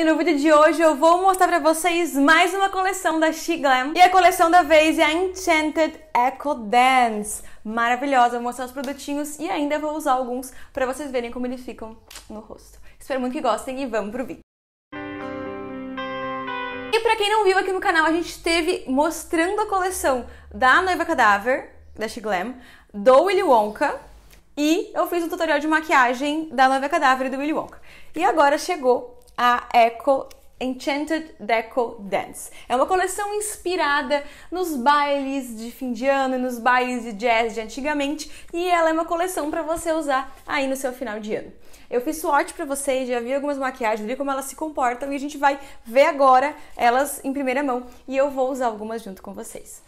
E no vídeo de hoje eu vou mostrar pra vocês mais uma coleção da She Glam. E a coleção da vez é a Enchanted Echo Dance. Maravilhosa, vou mostrar os produtinhos e ainda vou usar alguns pra vocês verem como eles ficam no rosto. Espero muito que gostem e vamos pro vídeo. E pra quem não viu aqui no canal, a gente teve mostrando a coleção da Noiva Cadáver, da She Glam, do Willy Wonka, e eu fiz um tutorial de maquiagem da Noiva Cadáver e do Willy Wonka. E agora chegou a Echo Enchanted Deco Dance. É uma coleção inspirada nos bailes de fim de ano e nos bailes de jazz de antigamente, e ela é uma coleção para você usar aí no seu final de ano. Eu fiz swatch para vocês, já vi algumas maquiagens, vi como elas se comportam e a gente vai ver agora elas em primeira mão e eu vou usar algumas junto com vocês.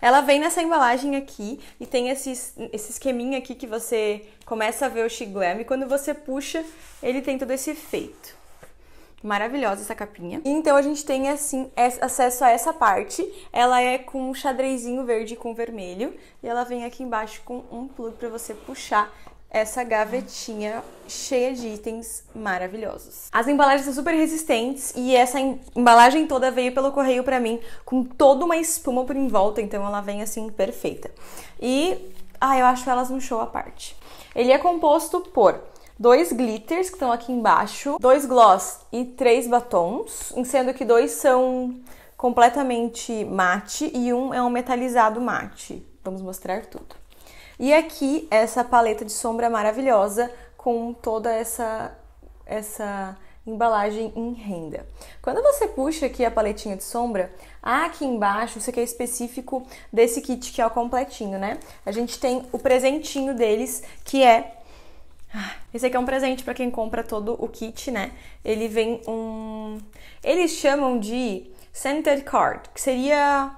Ela vem nessa embalagem aqui e tem esse, esse esqueminha aqui que você começa a ver o chiglam e quando você puxa, ele tem todo esse efeito. Maravilhosa essa capinha. Então a gente tem assim acesso a essa parte. Ela é com um xadrezinho verde com vermelho e ela vem aqui embaixo com um plug para você puxar essa gavetinha cheia de itens maravilhosos. As embalagens são super resistentes e essa embalagem toda veio pelo correio para mim com toda uma espuma por em volta, então ela vem assim perfeita. E ah, eu acho elas um show à parte. Ele é composto por dois glitters que estão aqui embaixo, dois gloss e três batons, sendo que dois são completamente mate e um é um metalizado mate. Vamos mostrar tudo. E aqui essa paleta de sombra maravilhosa com toda essa essa embalagem em renda. Quando você puxa aqui a paletinha de sombra, aqui embaixo, isso aqui é específico desse kit que é o completinho, né? A gente tem o presentinho deles, que é esse aqui é um presente para quem compra todo o kit, né? Ele vem um. Eles chamam de center Card, que seria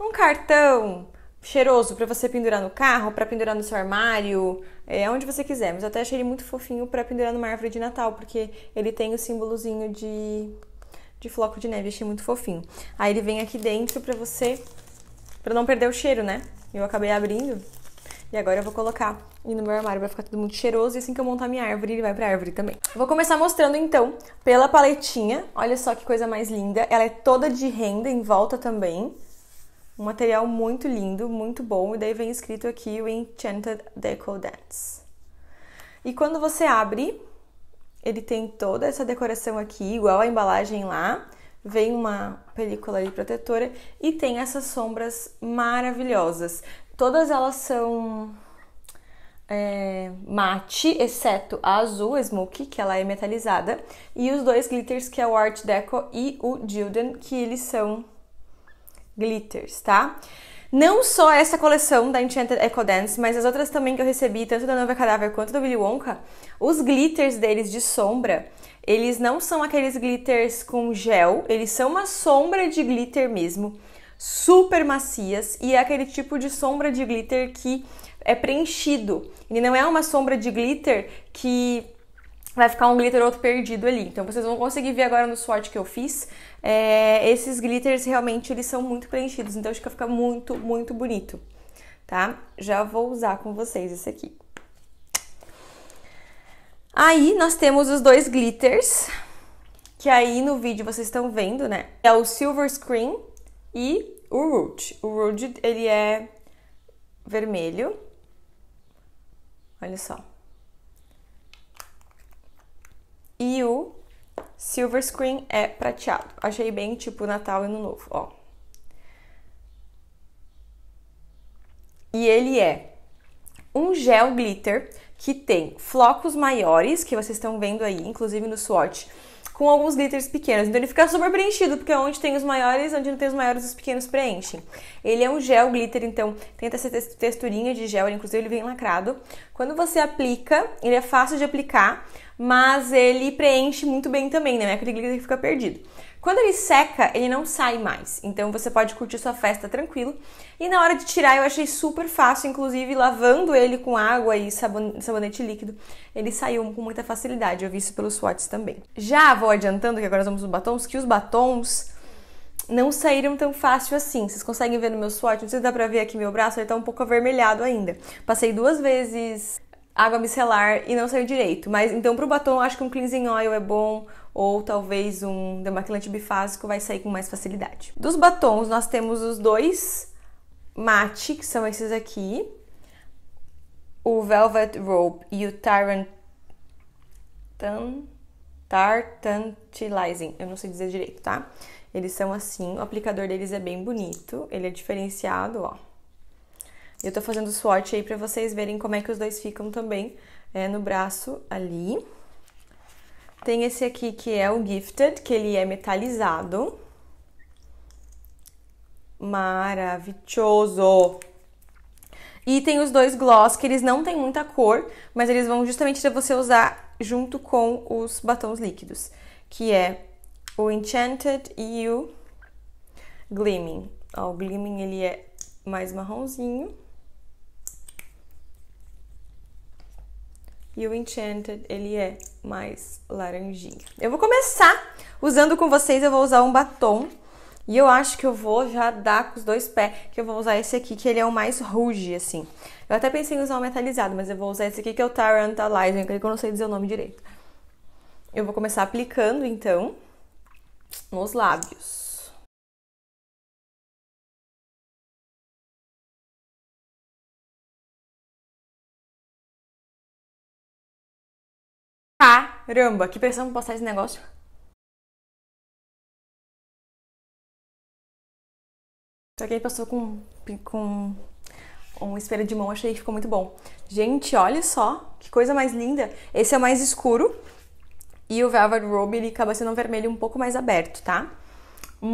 um cartão cheiroso para você pendurar no carro, para pendurar no seu armário, é, onde você quiser. Mas eu até achei ele muito fofinho para pendurar numa árvore de Natal, porque ele tem o símbolozinho de, de floco de neve. Achei muito fofinho. Aí ele vem aqui dentro para você, para não perder o cheiro, né? Eu acabei abrindo. E agora eu vou colocar no meu armário, vai ficar tudo muito cheiroso. E assim que eu montar minha árvore, ele vai pra árvore também. Vou começar mostrando então pela paletinha. Olha só que coisa mais linda. Ela é toda de renda em volta também. Um material muito lindo, muito bom. E daí vem escrito aqui o Enchanted Deco Dance. E quando você abre, ele tem toda essa decoração aqui, igual a embalagem lá. Vem uma película ali protetora e tem essas sombras maravilhosas. Todas elas são é, mate, exceto a azul, a Smoke, que ela é metalizada, e os dois glitters, que é o Art Deco e o Gildan, que eles são glitters, tá? Não só essa coleção da Enchanted Echo Dance, mas as outras também que eu recebi, tanto da Nova Cadáver quanto do Willy Wonka, os glitters deles de sombra, eles não são aqueles glitters com gel, eles são uma sombra de glitter mesmo super macias e é aquele tipo de sombra de glitter que é preenchido. Ele não é uma sombra de glitter que vai ficar um glitter outro perdido ali. Então vocês vão conseguir ver agora no swatch que eu fiz, é, esses glitters realmente eles são muito preenchidos, então acho que fica muito, muito bonito, tá? Já vou usar com vocês esse aqui. Aí nós temos os dois glitters, que aí no vídeo vocês estão vendo, né? É o Silver Screen e o root. O root ele é vermelho. Olha só. E o silver screen é prateado. Achei bem tipo Natal e Ano Novo, ó. E ele é um gel glitter que tem flocos maiores, que vocês estão vendo aí, inclusive no swatch, com alguns glitters pequenos. Então ele fica super preenchido, porque é onde tem os maiores, onde não tem os maiores, os pequenos preenchem. Ele é um gel glitter, então tem essa texturinha de gel, inclusive ele vem lacrado. Quando você aplica, ele é fácil de aplicar mas ele preenche muito bem também, né? Não é aquele glitter que fica perdido. Quando ele seca, ele não sai mais, então você pode curtir sua festa tranquilo. E na hora de tirar, eu achei super fácil, inclusive lavando ele com água e sabonete líquido, ele saiu com muita facilidade. Eu vi isso pelos swatches também. Já vou adiantando que agora nós vamos nos batons, que os batons não saíram tão fácil assim. Vocês conseguem ver no meu swatch? Não sei se dá pra ver aqui meu braço, ele tá um pouco avermelhado ainda. Passei duas vezes água micelar e não saiu direito. Mas então pro batom acho que um cleansing oil é bom ou talvez um demaquilante bifásico vai sair com mais facilidade. Dos batons nós temos os dois matte, que são esses aqui, o Velvet Rope e o Tyrant Tartantilizing. Eu não sei dizer direito, tá? Eles são assim, o aplicador deles é bem bonito, ele é diferenciado, ó. Eu tô fazendo swatch aí pra vocês verem como é que os dois ficam também é, no braço ali. Tem esse aqui que é o Gifted, que ele é metalizado. Maravilhoso! E tem os dois gloss, que eles não têm muita cor, mas eles vão justamente para você usar junto com os batons líquidos. Que é o Enchanted e o Gleaming. Ó, o Gleaming ele é mais marronzinho. e o Enchanted ele é mais laranjinha. Eu vou começar usando com vocês, eu vou usar um batom e eu acho que eu vou já dar com os dois pés, que eu vou usar esse aqui, que ele é o mais ruge, assim. Eu até pensei em usar um metalizado, mas eu vou usar esse aqui, que é o Tarantalizing, que eu não sei dizer o nome direito. Eu vou começar aplicando, então, nos lábios. Caramba, que pressão pra postar esse negócio. Só que aí passou com, com um espelho de mão, achei que ficou muito bom. Gente, olha só, que coisa mais linda. Esse é mais escuro e o Velvet Robe ele acaba sendo um vermelho um pouco mais aberto, tá?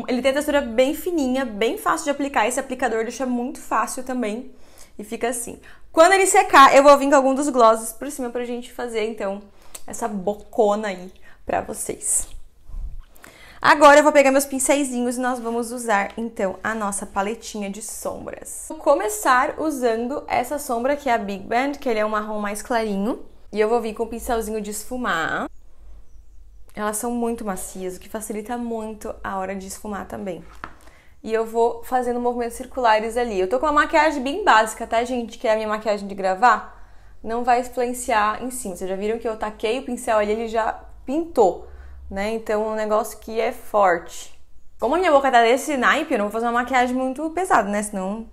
Ele tem a textura bem fininha, bem fácil de aplicar. Esse aplicador deixa muito fácil também e fica assim. Quando ele secar, eu vou vir com algum dos glosses por cima pra gente fazer, então, essa bocona aí para vocês. Agora eu vou pegar meus pincéis e nós vamos usar então a nossa paletinha de sombras. Vou começar usando essa sombra que é a Big Band, que ele é um marrom mais clarinho. E eu vou vir com o pincelzinho de esfumar. Elas são muito macias, o que facilita muito a hora de esfumar também. E eu vou fazendo movimentos circulares ali. Eu tô com uma maquiagem bem básica, tá, gente? Que é a minha maquiagem de gravar não vai influenciar em cima. Si. Vocês já viram que eu taquei o pincel ali, ele já pintou, né? Então é um negócio que é forte. Como a minha boca tá desse naipe, eu não vou fazer uma maquiagem muito pesada, né? Senão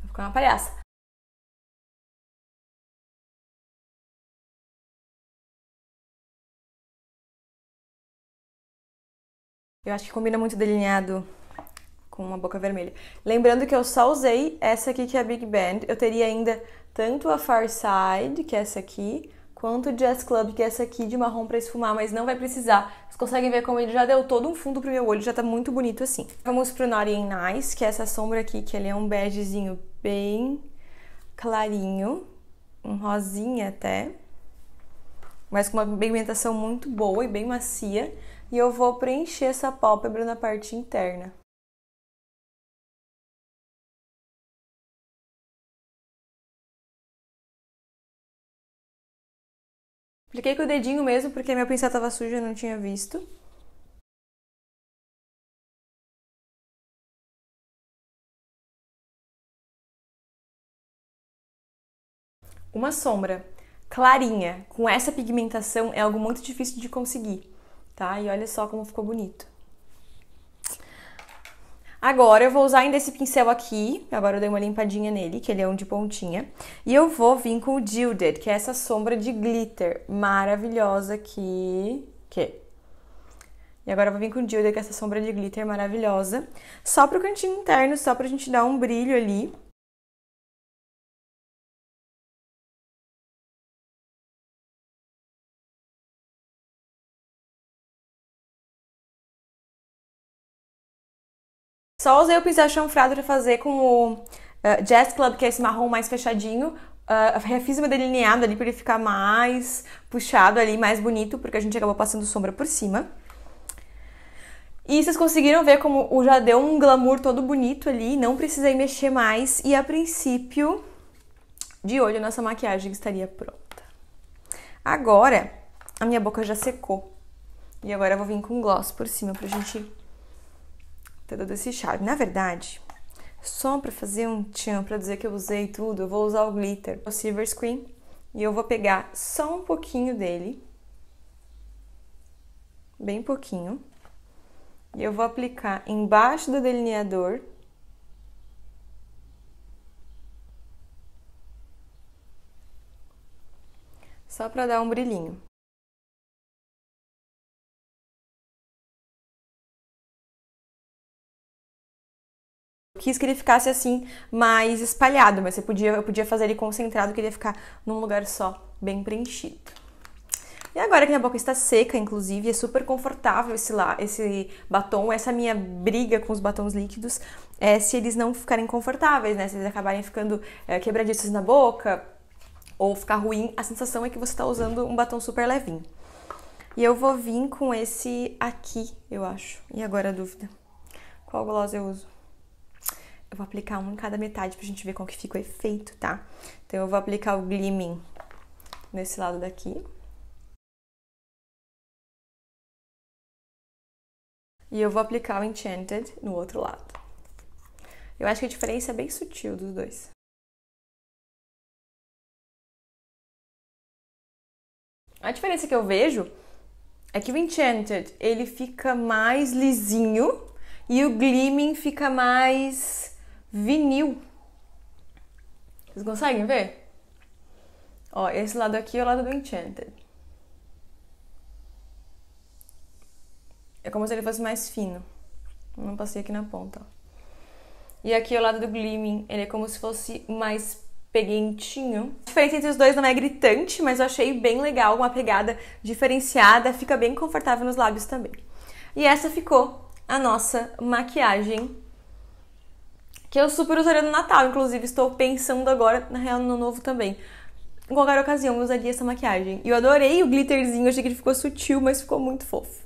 vai ficar uma palhaça. Eu acho que combina muito delineado com uma boca vermelha. Lembrando que eu só usei essa aqui que é a Big Band. Eu teria ainda tanto a Far Side, que é essa aqui, quanto o Jazz Club, que é essa aqui de marrom para esfumar, mas não vai precisar. Vocês conseguem ver como ele já deu todo um fundo pro meu olho, já tá muito bonito assim. Vamos pro Naughty and Nice, que é essa sombra aqui, que ele é um begezinho bem clarinho, um rosinha até, mas com uma pigmentação muito boa e bem macia. E eu vou preencher essa pálpebra na parte interna. Apliquei com o dedinho mesmo, porque meu pincel estava sujo e eu não tinha visto. Uma sombra clarinha com essa pigmentação é algo muito difícil de conseguir, tá? E olha só como ficou bonito. Agora eu vou usar ainda esse pincel aqui, agora eu dei uma limpadinha nele, que ele é um de pontinha, e eu vou vir com o Gilded, que é essa sombra de glitter maravilhosa aqui, que... E agora eu vou vir com o Gilded, que é essa sombra de glitter maravilhosa, só pro cantinho interno, só pra gente dar um brilho ali. Só usei o pincel chanfrado para fazer com o uh, Jazz Club, que é esse marrom mais fechadinho. Uh, refiz uma delineada ali para ele ficar mais puxado ali, mais bonito, porque a gente acabou passando sombra por cima. E vocês conseguiram ver como o já deu um glamour todo bonito ali, não precisei mexer mais. E a princípio, de olho, nossa maquiagem estaria pronta. Agora, a minha boca já secou. E agora eu vou vir com gloss por cima pra gente tá todo esse charme. Na verdade, só para fazer um tchan, para dizer que eu usei tudo, eu vou usar o glitter, o Silver Screen, e eu vou pegar só um pouquinho dele, bem pouquinho, e eu vou aplicar embaixo do delineador, só para dar um brilhinho. quis que ele ficasse assim mais espalhado, mas você podia, eu podia fazer ele concentrado, que ele ia ficar num lugar só, bem preenchido. E agora que minha boca está seca, inclusive, é super confortável esse, lá, esse batom. Essa minha briga com os batons líquidos é se eles não ficarem confortáveis, né? Se eles acabarem ficando é, quebradiços na boca ou ficar ruim, a sensação é que você está usando um batom super levinho. E eu vou vir com esse aqui, eu acho. E agora a dúvida: qual gloss eu uso? Eu vou aplicar um em cada metade pra gente ver qual que fica o efeito, tá? Então eu vou aplicar o Gleaming nesse lado daqui. E eu vou aplicar o Enchanted no outro lado. Eu acho que a diferença é bem sutil dos dois. A diferença que eu vejo é que o Enchanted ele fica mais lisinho e o Gleaming fica mais vinil. Vocês conseguem ver? Ó, esse lado aqui é o lado do Enchanted. É como se ele fosse mais fino. Não passei aqui na ponta. Ó. E aqui é o lado do Gleaming, ele é como se fosse mais peguentinho. A diferença entre os dois não é gritante, mas eu achei bem legal, uma pegada diferenciada, fica bem confortável nos lábios também. E essa ficou a nossa maquiagem que eu super usaria no Natal, inclusive estou pensando agora, na real, no novo também. Em qualquer ocasião eu usaria essa maquiagem. E eu adorei o glitterzinho, achei que ele ficou sutil, mas ficou muito fofo.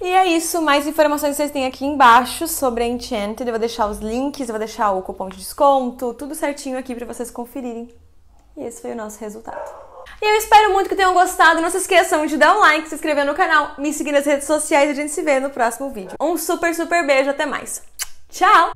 E é isso, mais informações vocês têm aqui embaixo sobre a Enchanted. Eu vou deixar os links, eu vou deixar o cupom de desconto, tudo certinho aqui para vocês conferirem. E esse foi o nosso resultado. E eu espero muito que tenham gostado. Não se esqueçam de dar um like, se inscrever no canal, me seguir nas redes sociais e a gente se vê no próximo vídeo. Um super, super beijo, até mais. Tchau!